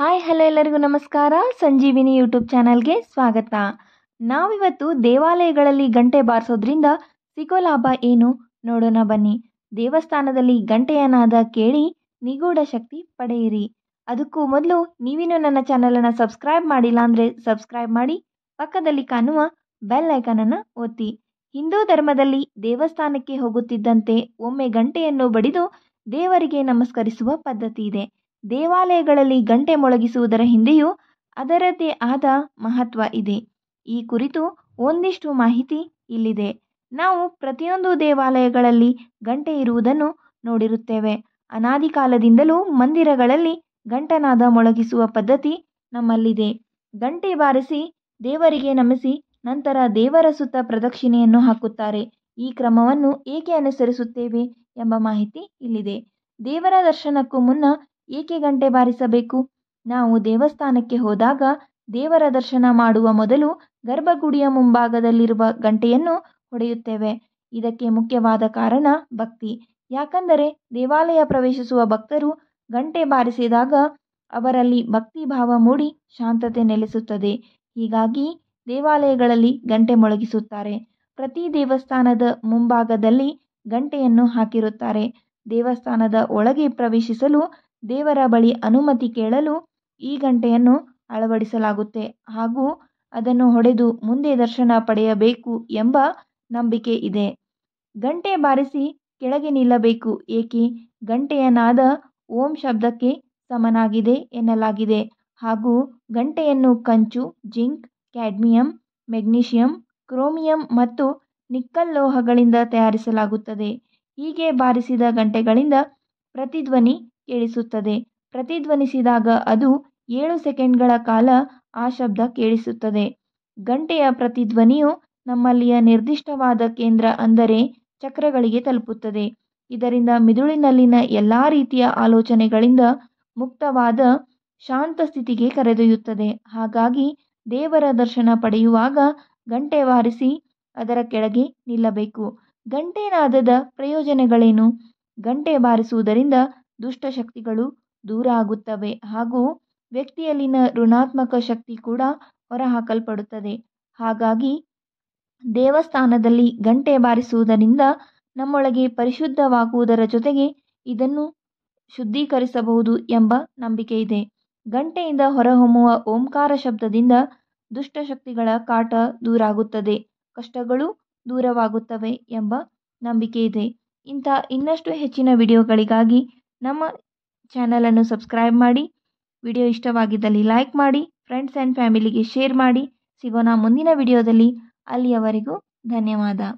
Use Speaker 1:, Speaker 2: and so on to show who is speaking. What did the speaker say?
Speaker 1: hi hello ಎಲ್ಲರಿಗೂ ನಮಸ್ಕಾರ ಸಂಜೀವಿನಿ YouTube ಚಾನಲ್ಗೆ ಸ್ವಾಗತ ನಾವಿವತ್ತು ದೇವಾಲಯಗಳಲ್ಲಿ ಗಂಟೆ ಬಾರಿಸೋದ್ರಿಂದ ಸಿಗೋ ಲಾಭ ಏನು ನೋಡೋಣ ಬನ್ನಿ ದೇವಸ್ಥಾನದಲ್ಲಿ ಗಂಟೆಯನಾದ ಕೇಳಿ ನಿಗೂಢ ಶಕ್ತಿ ಪಡೆಯಿರಿ ಅದಕ್ಕೂ ಮೊದಲು ನೀವಿನ ನನ್ನ ಚಾನಲನ್ನು ಸಬ್ಸ್ಕ್ರೈಬ್ ಮಾಡಿಲ್ಲ ಅಂದರೆ ಸಬ್ಸ್ಕ್ರೈಬ್ ಮಾಡಿ ಪಕ್ಕದಲ್ಲಿ ಕಾಣುವ ಬೆಲ್ ಐಕನನ್ನು ಒತ್ತಿ ಹಿಂದೂ ಧರ್ಮದಲ್ಲಿ ದೇವಸ್ಥಾನಕ್ಕೆ ಹೋಗುತ್ತಿದ್ದಂತೆ ಒಮ್ಮೆ ಗಂಟೆಯನ್ನು ಬಡಿದು ದೇವರಿಗೆ ನಮಸ್ಕರಿಸುವ ಪದ್ಧತಿ ಇದೆ ದೇವಾಲಯಗಳಲ್ಲಿ ಗಂಟೆ ಮೊಳಗಿಸುವುದರ ಹಿಂದೆಯೂ ಅದರದ್ದೇ ಆದ ಮಹತ್ವ ಇದೆ ಈ ಕುರಿತು ಒಂದಿಷ್ಟು ಮಾಹಿತಿ ಇಲ್ಲಿದೆ ನಾವು ಪ್ರತಿಯೊಂದು ದೇವಾಲಯಗಳಲ್ಲಿ ಗಂಟೆ ಇರುವುದನ್ನು ನೋಡಿರುತ್ತೇವೆ ಅನಾದಿ ಕಾಲದಿಂದಲೂ ಮಂದಿರಗಳಲ್ಲಿ ಗಂಟನಾದ ಮೊಳಗಿಸುವ ಪದ್ಧತಿ ನಮ್ಮಲ್ಲಿದೆ ಗಂಟೆ ಬಾರಿಸಿ ದೇವರಿಗೆ ನಮಿಸಿ ನಂತರ ದೇವರ ಸುತ್ತ ಪ್ರದಕ್ಷಿಣೆಯನ್ನು ಹಾಕುತ್ತಾರೆ ಈ ಕ್ರಮವನ್ನು ಏಕೆ ಅನುಸರಿಸುತ್ತೇವೆ ಎಂಬ ಮಾಹಿತಿ ಇಲ್ಲಿದೆ ದೇವರ ದರ್ಶನಕ್ಕೂ ಮುನ್ನ ಏಕೆ ಗಂಟೆ ಬಾರಿಸಬೇಕು ನಾವು ದೇವಸ್ಥಾನಕ್ಕೆ ಹೋದಾಗ ದೇವರ ದರ್ಶನ ಮಾಡುವ ಮೊದಲು ಗರ್ಭಗುಡಿಯ ಮುಂಭಾಗದಲ್ಲಿರುವ ಗಂಟೆಯನ್ನು ಹೊಡೆಯುತ್ತೇವೆ ಇದಕ್ಕೆ ಮುಖ್ಯವಾದ ಕಾರಣ ಭಕ್ತಿ ಯಾಕಂದರೆ ದೇವಾಲಯ ಪ್ರವೇಶಿಸುವ ಭಕ್ತರು ಗಂಟೆ ಬಾರಿಸಿದಾಗ ಅವರಲ್ಲಿ ಭಕ್ತಿ ಭಾವ ಮೂಡಿ ಶಾಂತತೆ ನೆಲೆಸುತ್ತದೆ ಹೀಗಾಗಿ ದೇವಾಲಯಗಳಲ್ಲಿ ಗಂಟೆ ಮೊಳಗಿಸುತ್ತಾರೆ ಪ್ರತಿ ದೇವಸ್ಥಾನದ ಮುಂಭಾಗದಲ್ಲಿ ಗಂಟೆಯನ್ನು ಹಾಕಿರುತ್ತಾರೆ ದೇವಸ್ಥಾನದ ಒಳಗೆ ಪ್ರವೇಶಿಸಲು ದೇವರ ಬಳಿ ಅನುಮತಿ ಕೇಳಲು ಈ ಗಂಟೆಯನ್ನು ಅಳವಡಿಸಲಾಗುತ್ತೆ ಹಾಗೂ ಅದನ್ನು ಹೊಡೆದು ಮುಂದೆ ದರ್ಶನ ಪಡೆಯಬೇಕು ಎಂಬ ನಂಬಿಕೆ ಇದೆ ಗಂಟೆ ಬಾರಿಸಿ ಕೆಳಗೆ ನಿಲ್ಲಬೇಕು ಏಕೆ ಗಂಟೆಯನಾದ ನಾದ ಓಂ ಶಬ್ದಕ್ಕೆ ಸಮನಾಗಿದೆ ಎನ್ನಲಾಗಿದೆ ಹಾಗೂ ಗಂಟೆಯನ್ನು ಕಂಚು ಜಿಂಕ್ ಕ್ಯಾಡ್ಮಿಯಂ ಮೆಗ್ನೀಷಿಯಂ ಕ್ರೋಮಿಯಂ ಮತ್ತು ನಿಕ್ಕಲ್ ಲೋಹಗಳಿಂದ ತಯಾರಿಸಲಾಗುತ್ತದೆ ಹೀಗೆ ಬಾರಿಸಿದ ಗಂಟೆಗಳಿಂದ ಪ್ರತಿಧ್ವನಿ ಕೇಳಿಸುತ್ತದೆ ಪ್ರತಿಧ್ವನಿಸಿದಾಗ ಅದು ಏಳು ಸೆಕೆಂಡ್ಗಳ ಕಾಲ ಆ ಶಬ್ದ ಕೇಳಿಸುತ್ತದೆ ಗಂಟೆಯ ಪ್ರತಿಧ್ವನಿಯು ನಮ್ಮಲ್ಲಿಯ ನಿರ್ದಿಷ್ಟವಾದ ಕೇಂದ್ರ ಅಂದರೆ ಚಕ್ರಗಳಿಗೆ ತಲುಪುತ್ತದೆ ಇದರಿಂದ ಮಿದುಳಿನಲ್ಲಿನ ಎಲ್ಲ ರೀತಿಯ ಆಲೋಚನೆಗಳಿಂದ ಮುಕ್ತವಾದ ಶಾಂತ ಸ್ಥಿತಿಗೆ ಕರೆದೊಯ್ಯುತ್ತದೆ ಹಾಗಾಗಿ ದೇವರ ದರ್ಶನ ಪಡೆಯುವಾಗ ಗಂಟೆ ವಾರಿಸಿ ಅದರ ಕೆಳಗೆ ನಿಲ್ಲಬೇಕು ಗಂಟೆನಾದದ ಪ್ರಯೋಜನಗಳೇನು ಗಂಟೆ ಬಾರಿಸುವುದರಿಂದ ದುಷ್ಟ ಶಕ್ತಿಗಳು ದೂರ ಆಗುತ್ತವೆ ಹಾಗೂ ವ್ಯಕ್ತಿಯಲ್ಲಿನ ಋಣಾತ್ಮಕ ಶಕ್ತಿ ಕೂಡ ಹೊರಹಾಕಲ್ಪಡುತ್ತದೆ ಹಾಗಾಗಿ ದೇವಸ್ಥಾನದಲ್ಲಿ ಗಂಟೆ ಬಾರಿಸುವುದರಿಂದ ನಮ್ಮೊಳಗೆ ಪರಿಶುದ್ಧವಾಗುವುದರ ಜೊತೆಗೆ ಇದನ್ನು ಶುದ್ಧೀಕರಿಸಬಹುದು ಎಂಬ ನಂಬಿಕೆ ಇದೆ ಗಂಟೆಯಿಂದ ಹೊರಹೊಮ್ಮುವ ಓಂಕಾರ ಶಬ್ದದಿಂದ ದುಷ್ಟಶಕ್ತಿಗಳ ಕಾಟ ದೂರಾಗುತ್ತದೆ ಕಷ್ಟಗಳು ದೂರವಾಗುತ್ತವೆ ಎಂಬ ನಂಬಿಕೆ ಇದೆ ಇಂಥ ಇನ್ನಷ್ಟು ಹೆಚ್ಚಿನ ವಿಡಿಯೋಗಳಿಗಾಗಿ ನಮ್ಮ ಚಾನಲನ್ನು ಸಬ್ಸ್ಕ್ರೈಬ್ ಮಾಡಿ ವಿಡಿಯೋ ಇಷ್ಟವಾಗಿದ್ದಲ್ಲಿ ಲೈಕ್ ಮಾಡಿ ಫ್ರೆಂಡ್ಸ್ ಆ್ಯಂಡ್ ಫ್ಯಾಮಿಲಿಗೆ ಶೇರ್ ಮಾಡಿ ಸಿಗೋಣ ಮುಂದಿನ ವಿಡಿಯೋದಲ್ಲಿ ಅಲ್ಲಿಯವರೆಗೂ ಧನ್ಯವಾದ